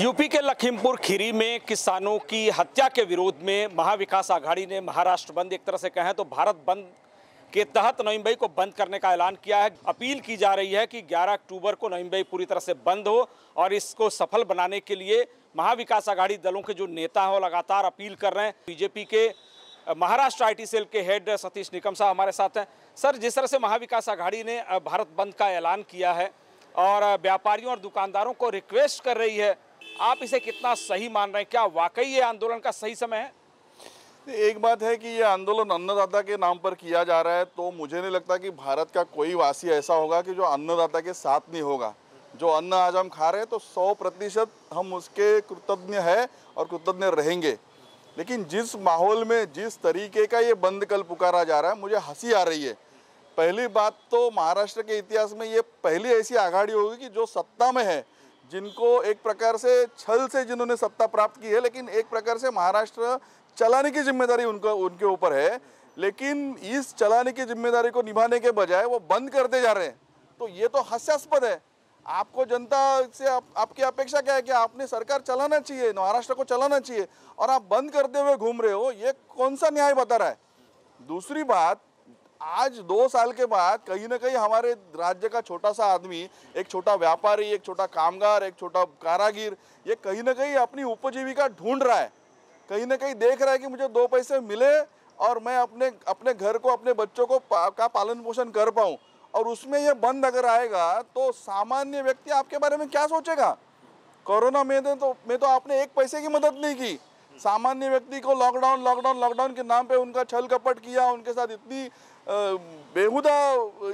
UP के लखीमपुर खीरी में किसानों की हत्या के विरोध में महाविकास आघाड़ी ने महाराष्ट्र बंद एक तरह से कहें तो भारत बंद के तहत नोइंबई को बंद करने का ऐलान किया है अपील की जा रही है कि 11 अक्टूबर को नोइंबई पूरी तरह से बंद हो और इसको सफल बनाने के लिए महाविकास आघाड़ी दलों के जो नेता हैं वो लगातार अपील कर रहे हैं बीजेपी के महाराष्ट्र आईटी सेल के हेड सतीश निकम साहब हमारे साथ हैं सर जिस तरह से महाविकास आघाड़ी ने भारत बंद का ऐलान किया है और व्यापारियों और दुकानदारों को रिक्वेस्ट कर रही है आप इसे कितना सही मान रहे हैं क्या वाकई ये आंदोलन का सही समय है एक बात है कि ये आंदोलन अन्नदाता के नाम पर किया जा रहा है तो मुझे नहीं लगता कि भारत का कोई वासी ऐसा होगा कि जो अन्नदाता के साथ नहीं होगा जो अन्न आज हम खा रहे हैं तो सौ प्रतिशत हम उसके कृतज्ञ है और कृतज्ञ रहेंगे लेकिन जिस माहौल में जिस तरीके का ये बंद कल पुकारा जा रहा है मुझे हंसी आ रही है पहली बात तो महाराष्ट्र के इतिहास में ये पहली ऐसी आघाड़ी होगी कि जो सत्ता में है जिनको एक प्रकार से छल से जिन्होंने सत्ता प्राप्त की है लेकिन एक प्रकार से महाराष्ट्र चलाने की जिम्मेदारी उनका उनके ऊपर है लेकिन इस चलाने की जिम्मेदारी को निभाने के बजाय वो बंद करते जा रहे हैं तो ये तो हास्यास्पद है आपको जनता से आप, आपकी अपेक्षा क्या है कि आपने सरकार चलाना चाहिए महाराष्ट्र को चलाना चाहिए और आप बंद करते हुए घूम रहे हो ये कौन सा न्याय बता रहा है दूसरी बात आज दो साल के बाद कहीं ना कहीं हमारे राज्य का छोटा सा आदमी एक छोटा व्यापारी एक छोटा कामगार एक छोटा कारागिर ये कहीं ना कहीं अपनी उपजीविका ढूंढ रहा है कहीं ना कहीं देख रहा है कि मुझे दो पैसे मिले और मैं अपने अपने घर को अपने बच्चों को पा, का पालन पोषण कर पाऊँ और उसमें यह बंद अगर आएगा तो सामान्य व्यक्ति आपके बारे में क्या सोचेगा कोरोना में तो में तो आपने एक पैसे की मदद नहीं की सामान्य व्यक्ति को लॉकडाउन लॉकडाउन लॉकडाउन के नाम पे उनका छल कपट किया उनके साथ इतनी बेहुदा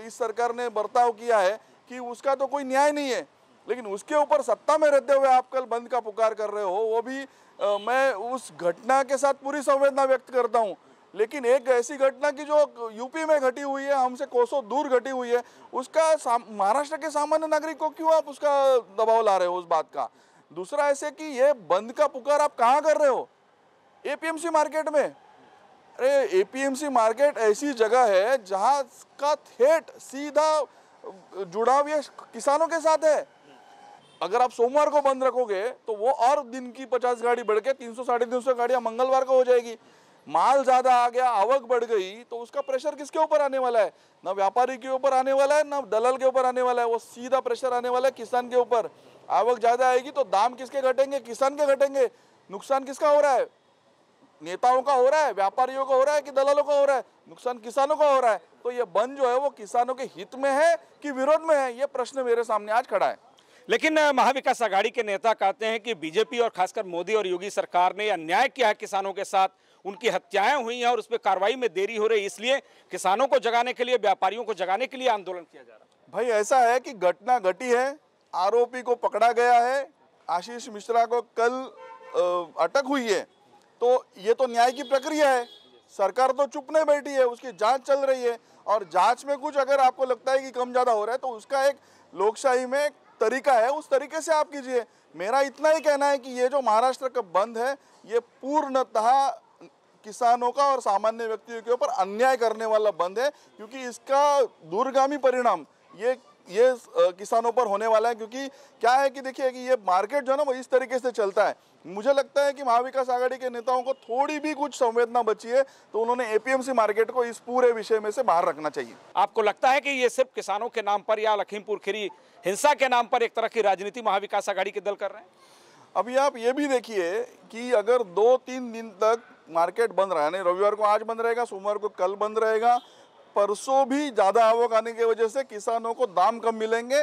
इस सरकार ने बर्ताव किया है कि उसका तो कोई न्याय नहीं है लेकिन उसके ऊपर सत्ता में रहते हुए आप कल बंद का पुकार कर रहे हो वो भी आ, मैं उस घटना के साथ पूरी संवेदना व्यक्त करता हूँ लेकिन एक ऐसी घटना की जो यूपी में घटी हुई है हमसे कोसों दूर घटी हुई है उसका महाराष्ट्र के सामान्य नागरिक को क्यों आप उसका दबाव ला रहे हो उस बात का दूसरा ऐसे कि ये बंद का पुकार आप कहाँ कर रहे हो एपीएमसी मार्केट में अरे एपीएमसी मार्केट ऐसी जगह है जहाँ का थेट सीधा जुड़ाव ये किसानों के साथ है अगर आप सोमवार को बंद रखोगे तो वो और दिन की पचास गाड़ी बढ़ के तीन सौ साढ़े तीन सौ गाड़ियाँ मंगलवार को हो जाएगी माल ज़्यादा आ गया आवक बढ़ गई तो उसका प्रेशर किसके ऊपर आने वाला है ना व्यापारी के ऊपर आने वाला है ना दलाल के ऊपर आने वाला है वो सीधा प्रेशर आने वाला है किसान के ऊपर आवक ज़्यादा आएगी तो दाम किसके घटेंगे किसान के घटेंगे नुकसान किसका हो रहा है नेताओं का हो रहा है व्यापारियों का हो रहा है कि दलालों का हो रहा है नुकसान किसानों का हो रहा है तो ये बंद जो है वो किसानों के हित में है कि विरोध में है ये प्रश्न मेरे सामने आज खड़ा है लेकिन महाविकास आघाड़ी के नेता कहते हैं कि बीजेपी और खासकर मोदी और योगी सरकार ने अन्याय किया है किसानों के साथ उनकी हत्याएं हुई हैं और उस पर कार्रवाई में देरी हो रही है इसलिए किसानों को जगाने के लिए व्यापारियों को जगाने के लिए आंदोलन किया जा रहा है भाई ऐसा है कि घटना घटी है आरोपी को पकड़ा गया है आशीष मिश्रा को कल अटक हुई है तो ये तो न्याय की प्रक्रिया है सरकार तो चुप नहीं बैठी है उसकी जांच चल रही है और जांच में कुछ अगर आपको लगता है कि कम ज़्यादा हो रहा है तो उसका एक लोकशाही में एक तरीका है उस तरीके से आप कीजिए मेरा इतना ही कहना है कि ये जो महाराष्ट्र का बंद है ये पूर्णतः किसानों का और सामान्य व्यक्तियों के ऊपर अन्याय करने वाला बंद है क्योंकि इसका दूरगामी परिणाम ये ये किसानों पर होने वाला है क्योंकि क्या है कि देखिए कि ये मार्केट जो है ना वो इस तरीके से चलता है मुझे लगता है कि महाविकास आघाड़ी के नेताओं को थोड़ी भी कुछ संवेदना बची है तो उन्होंने एपीएमसी मार्केट को इस पूरे विषय में से बाहर रखना चाहिए आपको लगता है कि ये सिर्फ किसानों के नाम पर या लखीमपुर खीरी हिंसा के नाम पर एक तरह की राजनीति महाविकास आघाड़ी के दल कर रहे हैं अभी आप ये भी देखिए कि अगर दो तीन दिन तक मार्केट बंद रहा है रविवार को आज बंद रहेगा सोमवार को कल बंद रहेगा परसों भी ज़्यादा आवक आने की वजह से किसानों को दाम कम मिलेंगे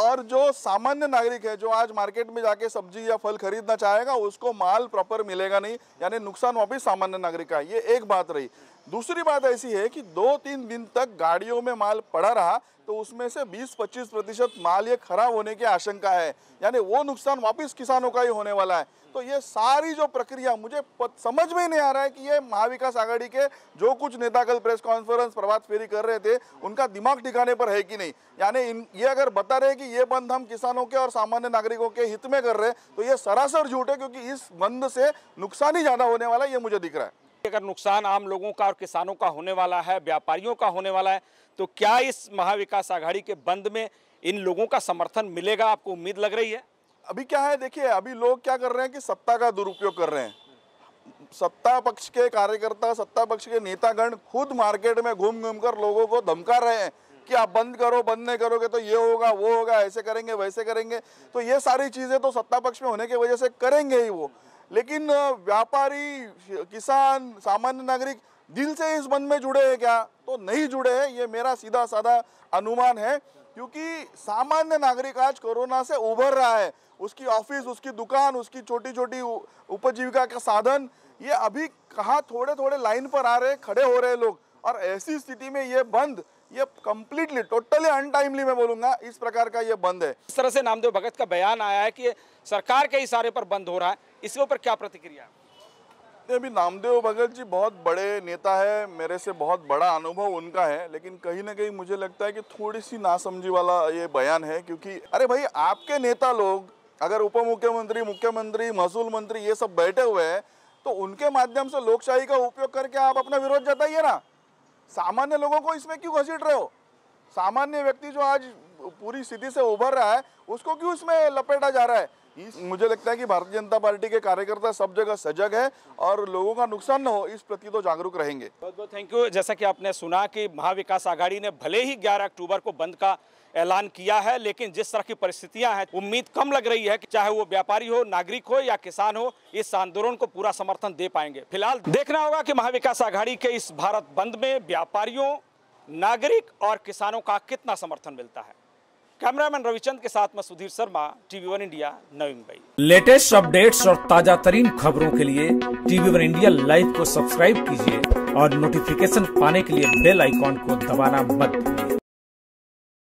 और जो सामान्य नागरिक है जो आज मार्केट में जाके सब्जी या फल खरीदना चाहेगा उसको माल प्रॉपर मिलेगा नहीं यानी नुकसान वापिस सामान्य नागरिक का ये एक बात रही दूसरी बात ऐसी है कि दो तीन दिन तक गाड़ियों में माल पड़ा रहा तो उसमें से 20-25 प्रतिशत माल ये खराब होने की आशंका है यानी वो नुकसान वापस किसानों का ही होने वाला है तो ये सारी जो प्रक्रिया मुझे समझ में नहीं आ रहा है कि ये महाविकास आघाड़ी के जो कुछ नेता कल प्रेस कॉन्फ्रेंस प्रभात फेरी कर रहे थे उनका दिमाग ठिकाने पर है कि नहीं यानी ये अगर बता रहे कि ये बंद हम किसानों के और सामान्य नागरिकों के हित में कर रहे तो ये सरासर झूठ है क्योंकि इस बंद से नुकसान ही ज़्यादा होने वाला है ये मुझे दिख रहा है अगर नुकसान आम लोगों का और किसानों का होने वाला है व्यापारियों का होने वाला है तो क्या इस महाविकास आघाड़ी के बंद में इन लोगों का समर्थन मिलेगा आपको उम्मीद लग रही है अभी क्या है देखिए अभी लोग क्या कर रहे हैं कि सत्ता का दुरुपयोग कर रहे हैं सत्ता पक्ष के कार्यकर्ता सत्ता पक्ष के नेतागण खुद मार्केट में घूम घूम कर लोगों को धमका रहे हैं कि आप बंद करो बंद नहीं करोगे तो ये होगा वो होगा ऐसे करेंगे वैसे करेंगे तो ये सारी चीज़ें तो सत्ता पक्ष में होने की वजह से करेंगे ही वो लेकिन व्यापारी किसान सामान्य नागरिक दिल से इस बंद में जुड़े हैं क्या तो नहीं जुड़े हैं ये मेरा सीधा साधा अनुमान है क्योंकि सामान्य नागरिक आज कोरोना से उभर रहा है उसकी ऑफिस उसकी दुकान उसकी छोटी छोटी उपजीविका का साधन ये अभी कहाँ थोड़े थोड़े लाइन पर आ रहे खड़े हो रहे लोग और ऐसी स्थिति में ये बंद ये कंप्लीटली टोटली अनटाइमली मैं बोलूंगा इस प्रकार का ये बंद है इस तरह से नामदेव भगत का बयान आया है कि सरकार के इशारे पर बंद हो रहा है इसके ऊपर क्या प्रतिक्रिया है अभी नामदेव भगत जी बहुत बड़े नेता है मेरे से बहुत बड़ा अनुभव उनका है लेकिन कहीं ना कहीं मुझे लगता है कि थोड़ी सी नासमझी वाला ये बयान है क्योंकि अरे भाई आपके नेता लोग अगर उप मुख्यमंत्री मुख्यमंत्री महसूल मंत्री ये सब बैठे हुए हैं तो उनके माध्यम से लोकशाही का उपयोग करके आप अपना विरोध जताइए ना सामान्य लोगों को इसमें क्यों घसीट रहे हो सामान्य व्यक्ति जो आज पूरी स्थिति से उभर रहा है उसको क्यों इसमें लपेटा जा रहा है मुझे लगता है कि भारतीय जनता पार्टी के कार्यकर्ता सब जगह सजग है और लोगों का नुकसान न हो इस प्रति तो जागरूक रहेंगे बहुत बहुत थैंक यू जैसा कि आपने सुना कि महाविकास आघाड़ी ने भले ही 11 अक्टूबर को बंद का ऐलान किया है लेकिन जिस तरह की परिस्थितियां हैं उम्मीद कम लग रही है कि चाहे वो व्यापारी हो नागरिक हो या किसान हो इस आंदोलन को पूरा समर्थन दे पाएंगे फिलहाल देखना होगा की महाविकास आघाड़ी के इस भारत बंद में व्यापारियों नागरिक और किसानों का कितना समर्थन मिलता है कैमरामैन रविचंद के साथ मैं Sudhir Sharma TV one India Navi Mumbai latest updates और ताजा तरीन खबरों के लिए टीवी वन इंडिया लाइव को सब्सक्राइब कीजिए और नोटिफिकेशन पाने के लिए बेल आइकॉन को दबाना मत भूलिए